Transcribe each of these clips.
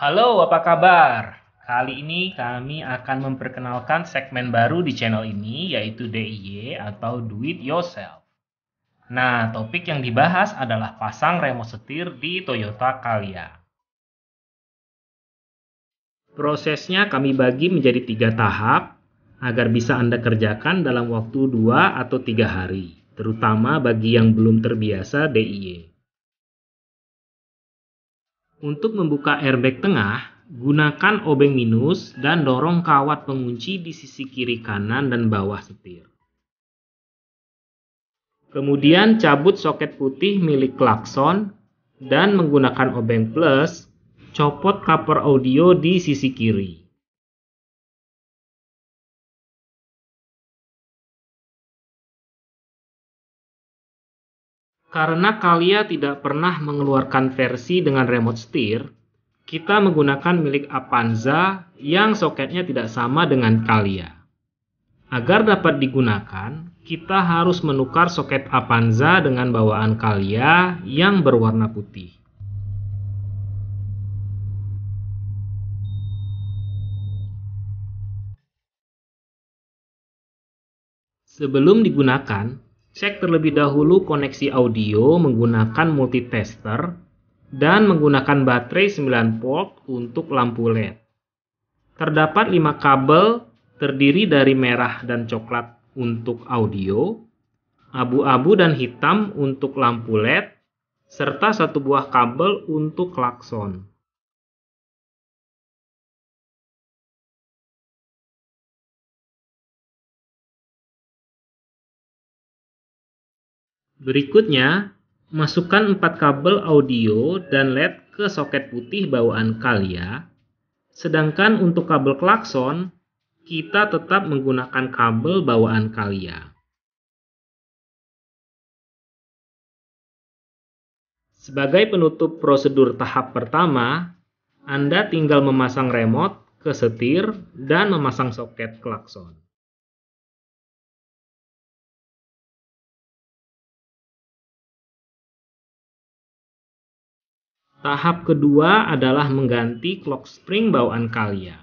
Halo, apa kabar? Kali ini kami akan memperkenalkan segmen baru di channel ini yaitu DIY atau Do It Yourself. Nah, topik yang dibahas adalah pasang remo setir di Toyota Calya. Prosesnya kami bagi menjadi tiga tahap agar bisa Anda kerjakan dalam waktu 2 atau tiga hari, terutama bagi yang belum terbiasa DIY. Untuk membuka airbag tengah, gunakan obeng minus dan dorong kawat pengunci di sisi kiri kanan dan bawah setir. Kemudian cabut soket putih milik klakson dan menggunakan obeng plus, copot cover audio di sisi kiri. Karena Kalia tidak pernah mengeluarkan versi dengan remote steer, kita menggunakan milik Apanza yang soketnya tidak sama dengan Kalia. Agar dapat digunakan, kita harus menukar soket Apanza dengan bawaan Kalia yang berwarna putih. Sebelum digunakan, Cek terlebih dahulu koneksi audio menggunakan multitester dan menggunakan baterai 9 volt untuk lampu LED. Terdapat 5 kabel terdiri dari merah dan coklat untuk audio, abu-abu dan hitam untuk lampu LED, serta satu buah kabel untuk klakson. Berikutnya, masukkan 4 kabel audio dan LED ke soket putih bawaan kalian. Sedangkan untuk kabel klakson, kita tetap menggunakan kabel bawaan kalian. Sebagai penutup prosedur tahap pertama, Anda tinggal memasang remote ke setir dan memasang soket klakson. Tahap kedua adalah mengganti clock spring bawaan kalian.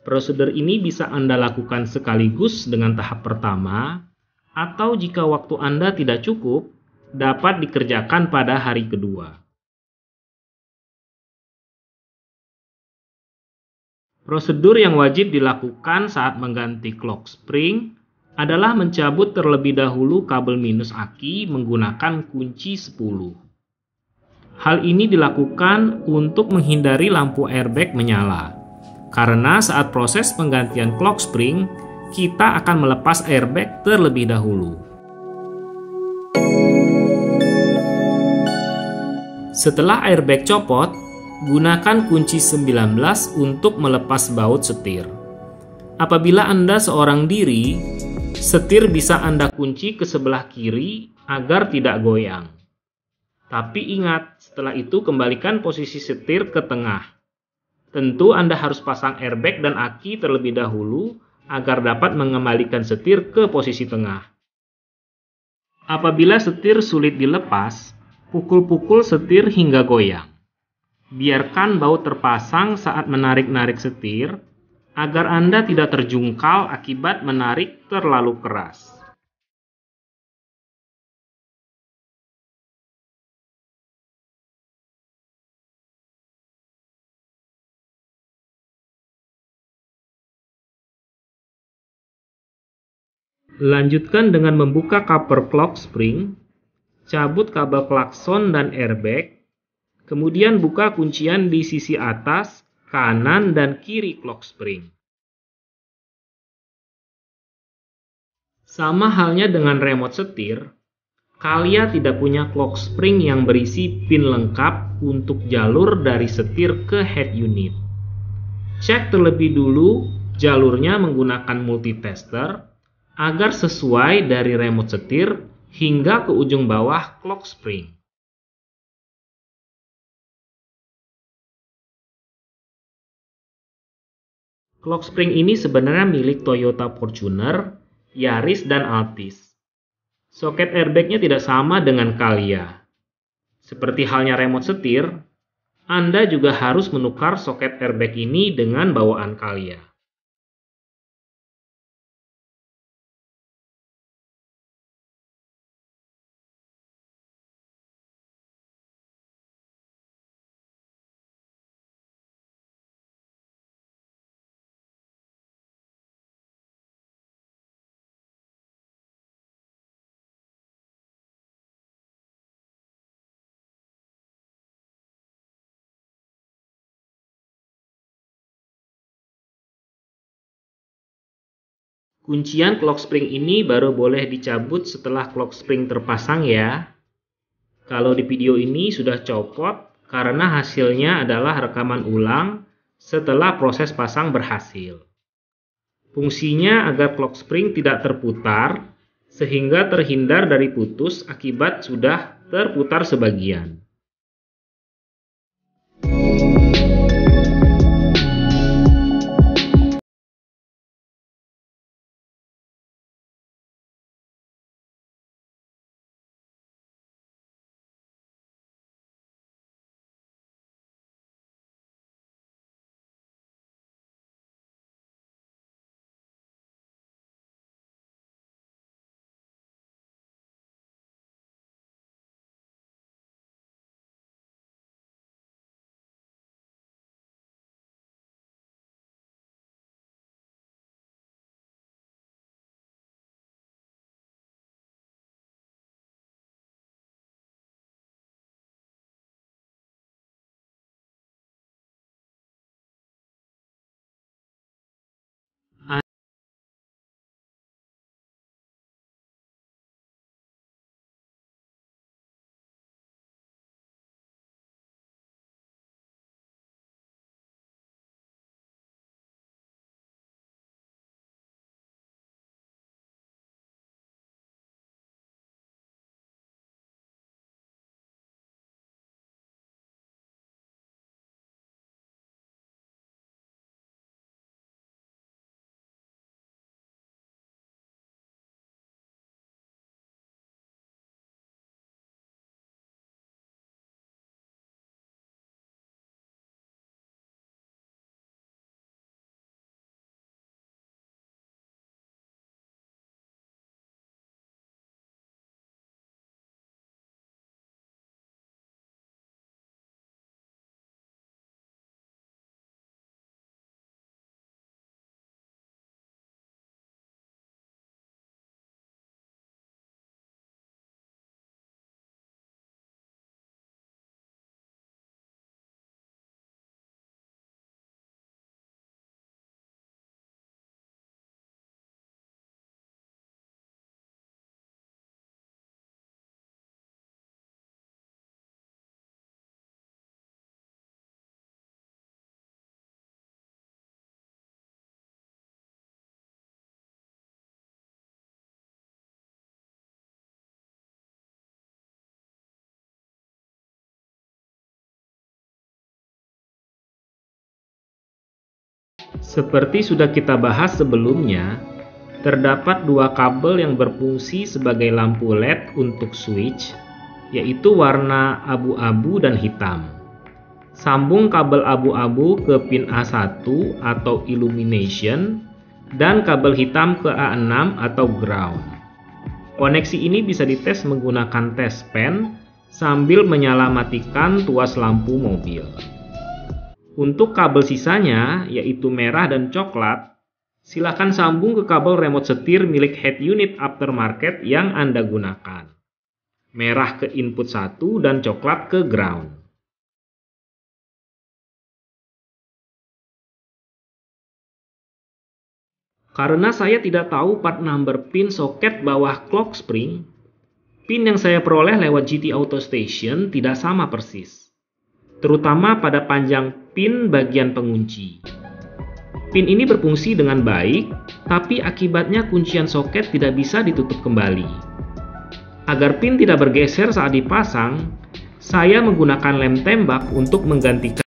Prosedur ini bisa Anda lakukan sekaligus dengan tahap pertama, atau jika waktu Anda tidak cukup, dapat dikerjakan pada hari kedua. Prosedur yang wajib dilakukan saat mengganti clock spring adalah mencabut terlebih dahulu kabel minus aki menggunakan kunci 10. Hal ini dilakukan untuk menghindari lampu airbag menyala. Karena saat proses penggantian clock spring, kita akan melepas airbag terlebih dahulu. Setelah airbag copot, gunakan kunci 19 untuk melepas baut setir. Apabila Anda seorang diri, setir bisa Anda kunci ke sebelah kiri agar tidak goyang. Tapi ingat, setelah itu kembalikan posisi setir ke tengah. Tentu Anda harus pasang airbag dan aki terlebih dahulu agar dapat mengembalikan setir ke posisi tengah. Apabila setir sulit dilepas, pukul-pukul setir hingga goyang. Biarkan baut terpasang saat menarik-narik setir agar Anda tidak terjungkal akibat menarik terlalu keras. Lanjutkan dengan membuka cover clock spring, cabut kabel klakson dan airbag, kemudian buka kuncian di sisi atas, kanan, dan kiri clock spring. Sama halnya dengan remote setir, kalian tidak punya clock spring yang berisi pin lengkap untuk jalur dari setir ke head unit. Cek terlebih dulu jalurnya menggunakan multitester agar sesuai dari remote setir hingga ke ujung bawah clock spring. Clock spring ini sebenarnya milik Toyota Fortuner, Yaris, dan Altis. Soket airbagnya tidak sama dengan Kalia. Seperti halnya remote setir, Anda juga harus menukar soket airbag ini dengan bawaan Kalia. Kuncian clock spring ini baru boleh dicabut setelah clock spring terpasang ya. Kalau di video ini sudah copot karena hasilnya adalah rekaman ulang setelah proses pasang berhasil. Fungsinya agar clock spring tidak terputar sehingga terhindar dari putus akibat sudah terputar sebagian. Seperti sudah kita bahas sebelumnya, terdapat dua kabel yang berfungsi sebagai lampu LED untuk switch, yaitu warna abu-abu dan hitam. Sambung kabel abu-abu ke pin A1 atau illumination dan kabel hitam ke A6 atau ground. Koneksi ini bisa dites menggunakan test pen sambil menyala matikan tuas lampu mobil. Untuk kabel sisanya, yaitu merah dan coklat, silakan sambung ke kabel remote setir milik head unit aftermarket yang Anda gunakan. Merah ke input 1 dan coklat ke ground. Karena saya tidak tahu part number pin soket bawah clock spring, pin yang saya peroleh lewat GT Auto Station tidak sama persis. Terutama pada panjang pin bagian pengunci. Pin ini berfungsi dengan baik, tapi akibatnya kuncian soket tidak bisa ditutup kembali. Agar pin tidak bergeser saat dipasang, saya menggunakan lem tembak untuk menggantikan